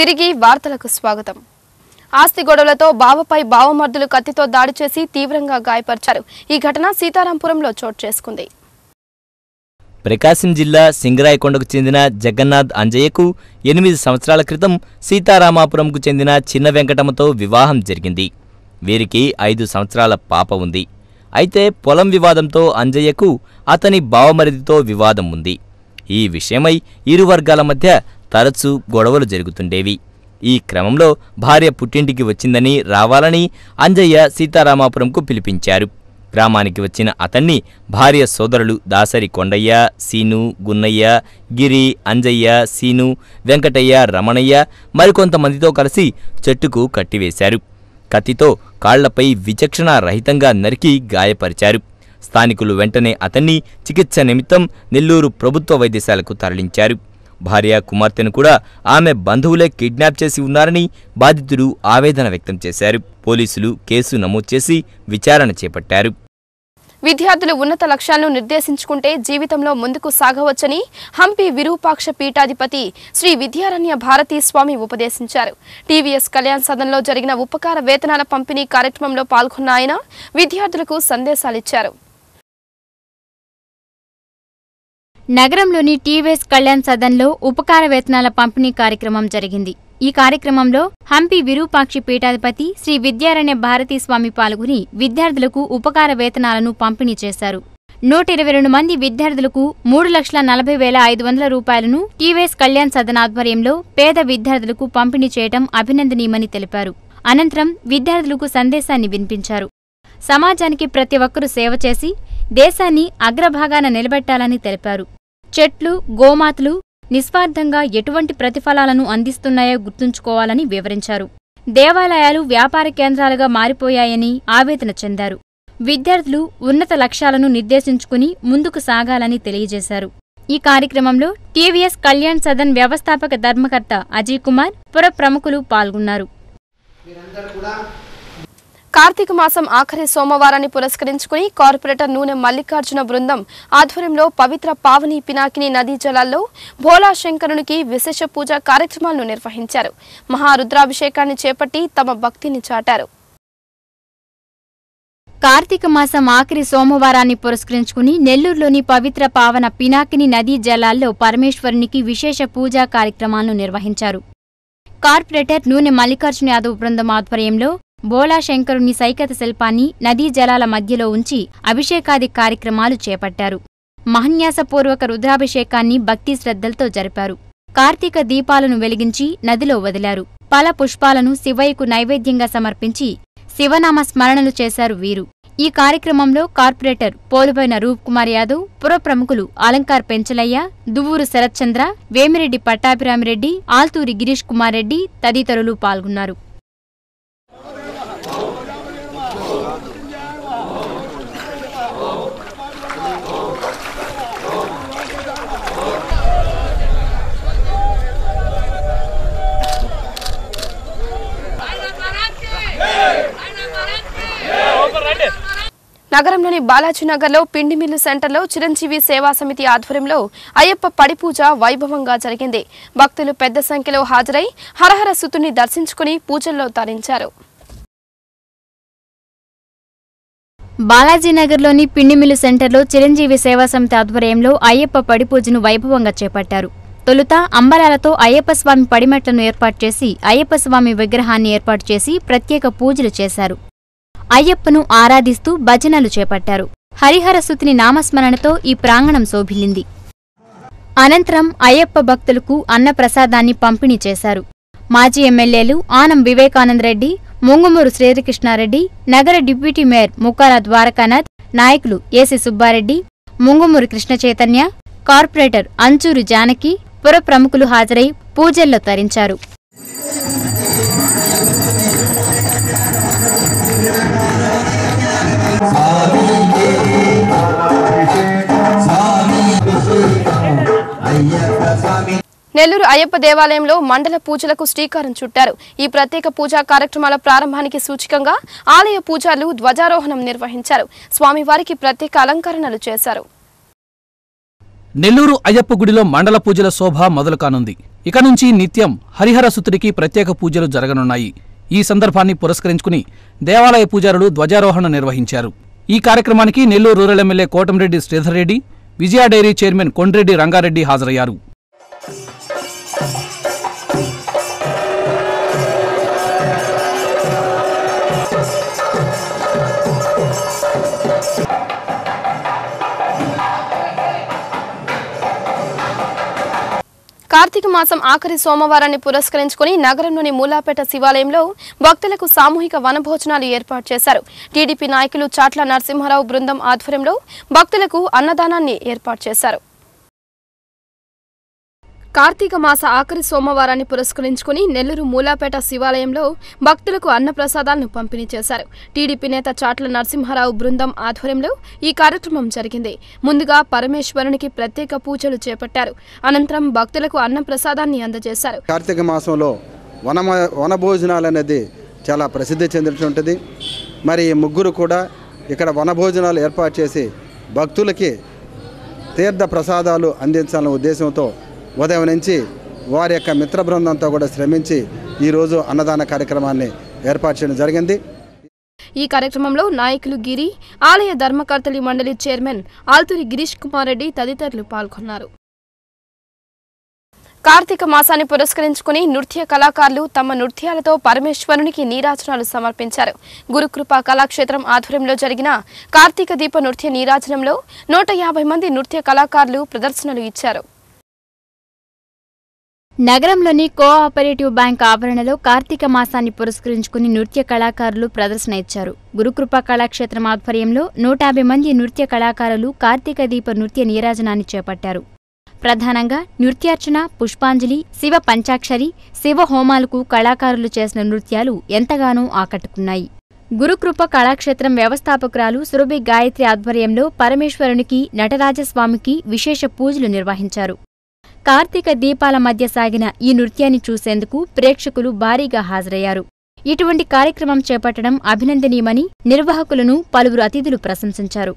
తిరిగి వార్తలకు స్వాగతం ఆస్తి గొడవలతో బావపై బావమర్దులు కత్తితో దాడి చేసి తీవ్రంగా గాయపరిచారు ఈ ఘటన సీతారాంపురంలో చోటు చేసుకుంది ప్రకాశం జిల్లా సింగరాయకొండకు చెందిన జగన్నాథ్ అంజయ్యకు ఎనిమిది సంవత్సరాల క్రితం సీతారామాపురంకు చెందిన చిన్న వెంకటమ్మతో వివాహం జరిగింది వీరికి ఐదు సంవత్సరాల పాప ఉంది అయితే పొలం వివాదంతో అంజయ్యకు అతని బావమరిదితో వివాదం ఉంది ఈ విషయమై ఇరు వర్గాల మధ్య తరచూ గొడవలు జరుగుతుండేవి ఈ క్రమంలో భార్య పుట్టింటికి వచ్చిందని రావాలని అంజయ్య సీతారామాపురంకు పిలిపించారు గ్రామానికి వచ్చిన అతన్ని భార్య సోదరులు దాసరి కొండయ్య సీను గున్నయ్య గిరి అంజయ్య సీను వెంకటయ్య రమణయ్య మరికొంతమందితో కలిసి చెట్టుకు కట్టివేశారు కత్తితో కాళ్లపై విచక్షణ రహితంగా నరికి గాయపరిచారు స్థానికులు వెంటనే అతన్ని చికిత్స నిమిత్తం నెల్లూరు ప్రభుత్వ వైద్యశాలకు తరలించారు భార్య కుమార్తెను కూడా ఆమె బంధువులే కిడ్నాప్ చేసి ఉన్నారని బాధితుడు ఆవేదన వ్యక్తం చేశారు పోలీసులు కేసు నమోదు చేసి విచారణ చేపట్టారు విద్యార్థులు ఉన్నత లక్ష్యాలను నిర్దేశించుకుంటే జీవితంలో ముందుకు సాగవచ్చని హంపి విరూపాక్ష పీఠాధిపతి శ్రీ విద్యారణ్య భారతీ స్వామి ఉపదేశించారు టీవీఎస్ కళ్యాణ్ సదన్లో జరిగిన ఉపకార వేతనాల పంపిణీ కార్యక్రమంలో పాల్గొన్న ఆయన విద్యార్థులకు సందేశాలిచ్చారు నగరంలోని టీవీఎస్ కళ్యాణ్ సదన్లో ఉపకార వేతనాల పంపిణీ కార్యక్రమం జరిగింది ఈ కార్యక్రమంలో హంపి విరూపాక్షి పీఠాధిపతి శ్రీ విద్యారణ్య భారతీ స్వామి పాల్గొని విద్యార్థులకు ఉపకార వేతనాలను పంపిణీ చేశారు నూట ఇరవై రెండు మంది విద్యార్థులకు మూడు లక్షల నలభై వేల ఐదు వందల రూపాయలను టీవీఎస్ కళ్యాణ్ సదన్ ఆధ్వర్యంలో పేద విద్యార్థులకు పంపిణీ చేయడం అభినందనీయమని తెలిపారు అనంతరం విద్యార్థులకు సందేశాన్ని వినిపించారు సమాజానికి ప్రతి ఒక్కరూ సేవ చేసి దేశాన్ని అగ్రభాగాన నిలబెట్టాలని తెలిపారు చెట్లు గోమాతలు నిస్వార్థంగా ఎటువంటి ప్రతిఫలాలను అందిస్తున్నాయో గుర్తుంచుకోవాలని వివరించారు దేవాలయాలు వ్యాపార కేంద్రాలుగా మారిపోయాయని ఆవేదన చెందారు విద్యార్థులు ఉన్నత లక్ష్యాలను నిర్దేశించుకుని ముందుకు సాగాలని తెలియజేశారు ఈ కార్యక్రమంలో టీవీఎస్ కళ్యాణ్ సదన్ వ్యవస్థాపక ధర్మకర్త అజయ్ కుమార్ పుర ప్రముఖులు పాల్గొన్నారు కార్తీక మాసం ఆఖరి సోమవారాన్ని పురస్కరించుకుని కార్పొరేటర్ నూనె మల్లికార్జున బృందం ఆధ్వర్యంలో పవిత్ర పావని పినాకిని నదీ జలాల్లో భోలా శంకరునికి విశేష పూజా కార్యక్రమాలను నిర్వహించారు మహారుద్రాభిషేకాన్ని చేపట్టి తమ భక్తిని చాటారు కార్తీక మాసం ఆఖరి సోమవారాన్ని పురస్కరించుకుని నెల్లూరులోని పవిత్ర పావన పినాకిని నదీ జలాల్లో పరమేశ్వరునికి విశేష పూజా కార్యక్రమాలను నిర్వహించారు కార్పొరేటర్ నూనె మల్లికార్జున యాదవ్ బృందం ఆధ్వర్యంలో బోలా శంకరుని సైకత శిల్పాన్ని నదీ జలాల మధ్యలో ఉంచి అభిషేకాది కార్యక్రమాలు చేపట్టారు మహన్యాసపూర్వక రుద్రాభిషేకాన్ని భక్తి శ్రద్ధలతో జరిపారు కార్తీక దీపాలను వెలిగించి నదిలో వదిలారు పల పుష్పాలను శివయ్యకు నైవేద్యంగా సమర్పించి శివనామ స్మరణలు చేశారు వీరు ఈ కార్యక్రమంలో కార్పొరేటర్ పోలుబైన రూప్కుమార్ యాదవ్ పుర ప్రముఖులు అలంకార్ పెంచలయ్య దువ్వూరు శరత్చంద్ర వేమిరెడ్డి పట్టాభిరామిరెడ్డి ఆల్తూరి గిరీష్ కుమార్ రెడ్డి తదితరులు పాల్గొన్నారు నగరంలోని బాలాజీనగర్లో పిండి మిల్లు సెంటర్లో చిరంజీవి సేవా సమితి ఆధ్వర్యంలో అయ్యప్ప పడిపూజ వైభవంగా జరిగింది భక్తులు పెద్ద సంఖ్యలో హాజరై హరహర సుతుని దర్శించుకుని పూజల్లో తరించారు బాలాజీనగర్లోని పిండిమిల్లు సెంటర్లో చిరంజీవి సేవా సమితి ఆధ్వర్యంలో అయ్యప్ప పడిపూజను వైభవంగా చేపట్టారు తొలుత అంబరాలతో అయ్యప్ప స్వామి పడిమెట్లను ఏర్పాటు చేసి అయ్యప్ప స్వామి విగ్రహాన్ని ఏర్పాటు చేసి ప్రత్యేక పూజలు చేశారు అయ్యప్పను ఆరాధిస్తూ భజనలు చేపట్టారు హరిహరసుతిని నామస్మరణతో ఈ ప్రాంగణం శోభిల్లింది అనంతరం అయ్యప్ప భక్తులకు అన్నప్రసాదాన్ని పంపిణీ చేశారు మాజీ ఎమ్మెల్యేలు ఆనం వివేకానందరెడ్డి ముంగుమూరు శ్రీకృష్ణారెడ్డి నగర డిప్యూటీ మేయర్ ముక్కాల ద్వారకానాథ్ నాయకులు ఏసి సుబ్బారెడ్డి ముంగుమూరు కృష్ణ చైతన్య కార్పొరేటర్ అంచూరు జానకి పుర ప్రముఖులు హాజరై పూజల్లో తరించారు నెల్లూరు అయ్యప్ప దేవాలయంలో మండల పూజలకు శ్రీకారం చుట్టారు ఈ ప్రత్యేక పూజా కార్యక్రమాల ప్రారంభానికి సూచికంగా ఆలయ పూజలు ధ్వజారోహణం నిర్వహించారు స్వామివారికి ప్రత్యేక అలంకరణలు చేశారు నెల్లూరు అయ్యప్ప గుడిలో మండల పూజల శోభ మొదలు కానుంది ఇక నుంచి నిత్యం హరిహర సుతుడికి ప్రత్యేక పూజలు జరగనున్నాయి ఈ సందర్భాన్ని పురస్కరించుకుని దేవాలయ పూజారులు ధ్వజారోహణ నిర్వహించారు ఈ కార్యక్రమానికి Nellore rural MLA Kotamreddy Reddy Vijaya dairy chairman Kondreddy Rangareddy హాజరయ్యారు కార్తీక మాసం ఆఖరి సోమవారాన్ని పురస్కరించుకుని నగరంలోని మూలాపేట శివాలయంలో భక్తులకు సామూహిక వనభోజనాలు ఏర్పాటు చేశారు టీడీపీ నాయకులు చాట్ల నరసింహారావు బృందం ఆధ్వర్యంలో భక్తులకు అన్నదానాన్ని ఏర్పాటు చేశారు కార్తీక మాస ఆఖరి సోమవారాన్ని పురస్కరించుకుని నెల్లూరు మూలాపేట శివాలయంలో భక్తులకు అన్నప్రసాదాలను పంపిణీ చేశారు టీడీపీ నేత చాట్ల నరసింహారావు బృందం ఆధ్వర్యంలో ఈ కార్యక్రమం జరిగింది ముందుగా పరమేశ్వరునికి ప్రత్యేక పూజలు చేపట్టారు అనంతరం భక్తులకు అన్నప్రసాదాన్ని అందజేశారు కార్తీక మాసంలో వన వనభోజనాలు అనేది చాలా ప్రసిద్ధి చెందుతుంటుంది మరి ముగ్గురు కూడా ఇక్కడ వనభోజనాలు ఏర్పాటు చేసి భక్తులకి తీర్థ ప్రసాదాలు అందించాలనే ఉద్దేశంతో ఉదయం నుంచి వారి యొక్క మిత్ర బృందంతో కూడా శ్రమించి ఈరోజు అన్నదాన కార్యక్రమాన్ని ఏర్పాటు చేయడం జరిగింది ఈ కార్యక్రమంలో నాయకులు గిరి ఆలయ ధర్మకర్తలి మండలి చైర్మన్ ఆల్తూరి గిరీష్ కుమార్ రెడ్డి తదితరులు పాల్గొన్నారు కార్తీక మాసాన్ని పురస్కరించుకుని నృత్య కళాకారులు తమ నృత్యాలతో పరమేశ్వరునికి నీరాజనాలు సమర్పించారు గురుకృప కళాక్షేత్రం ఆధ్వర్యంలో జరిగిన కార్తీక దీప నృత్య నీరాజనంలో నూట మంది నృత్య కళాకారులు ప్రదర్శనలు ఇచ్చారు నగరంలోని కోఆపరేటివ్ బ్యాంక్ ఆవరణలో కార్తీక మాసాన్ని పురస్కరించుకుని నృత్య కళాకారులు ప్రదర్శన ఇచ్చారు గురుకృప కళాక్షేత్రం ఆధ్వర్యంలో నూట యాభై మంది నృత్య కళాకారులు కార్తీక దీప నృత్య నీరాజనాన్ని చేపట్టారు ప్రధానంగా నృత్యార్చన పుష్పాంజలి శివ పంచాక్షరి శివ హోమాలకు కళాకారులు చేసిన నృత్యాలు ఎంతగానో ఆకట్టుకున్నాయి గురుకృప కళాక్షేత్రం వ్యవస్థాపకురాలు సురభి గాయత్రి ఆధ్వర్యంలో పరమేశ్వరునికి నటరాజస్వామికి విశేష పూజలు నిర్వహించారు కార్తీక దీపాల మధ్య సాగిన ఈ నృత్యాన్ని చూసేందుకు ప్రేక్షకులు భారీగా హాజరయ్యారు ఇటువంటి కార్యక్రమం చేపట్టడం అభినందనీయమని నిర్వాహకులను పలువురు అతిథులు ప్రశంసించారు